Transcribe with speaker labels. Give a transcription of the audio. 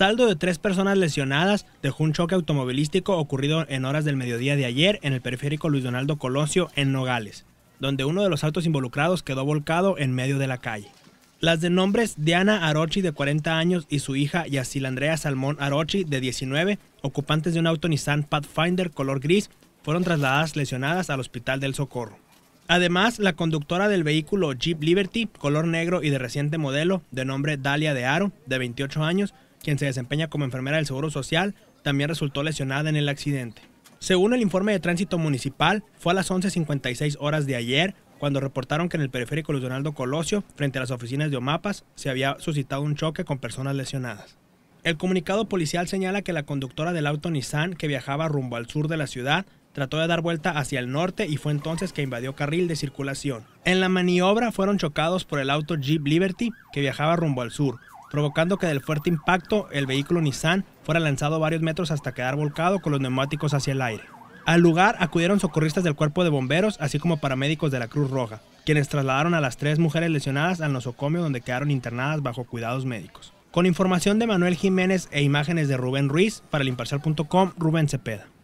Speaker 1: Saldo de tres personas lesionadas dejó un choque automovilístico ocurrido en horas del mediodía de ayer en el periférico Luis Donaldo Colosio en Nogales, donde uno de los autos involucrados quedó volcado en medio de la calle. Las de nombres Diana Arochi de 40 años y su hija Yacil Andrea Salmón Arochi de 19, ocupantes de un auto Nissan Pathfinder color gris, fueron trasladadas lesionadas al Hospital del Socorro. Además, la conductora del vehículo Jeep Liberty color negro y de reciente modelo de nombre Dalia de Aro de 28 años quien se desempeña como enfermera del Seguro Social, también resultó lesionada en el accidente. Según el informe de tránsito municipal, fue a las 11.56 horas de ayer cuando reportaron que en el periférico Luis Donaldo Colosio, frente a las oficinas de Omapas, se había suscitado un choque con personas lesionadas. El comunicado policial señala que la conductora del auto Nissan que viajaba rumbo al sur de la ciudad trató de dar vuelta hacia el norte y fue entonces que invadió carril de circulación. En la maniobra fueron chocados por el auto Jeep Liberty que viajaba rumbo al sur, provocando que del fuerte impacto el vehículo Nissan fuera lanzado varios metros hasta quedar volcado con los neumáticos hacia el aire. Al lugar acudieron socorristas del cuerpo de bomberos, así como paramédicos de la Cruz Roja, quienes trasladaron a las tres mujeres lesionadas al nosocomio donde quedaron internadas bajo cuidados médicos. Con información de Manuel Jiménez e imágenes de Rubén Ruiz, para el Rubén Cepeda.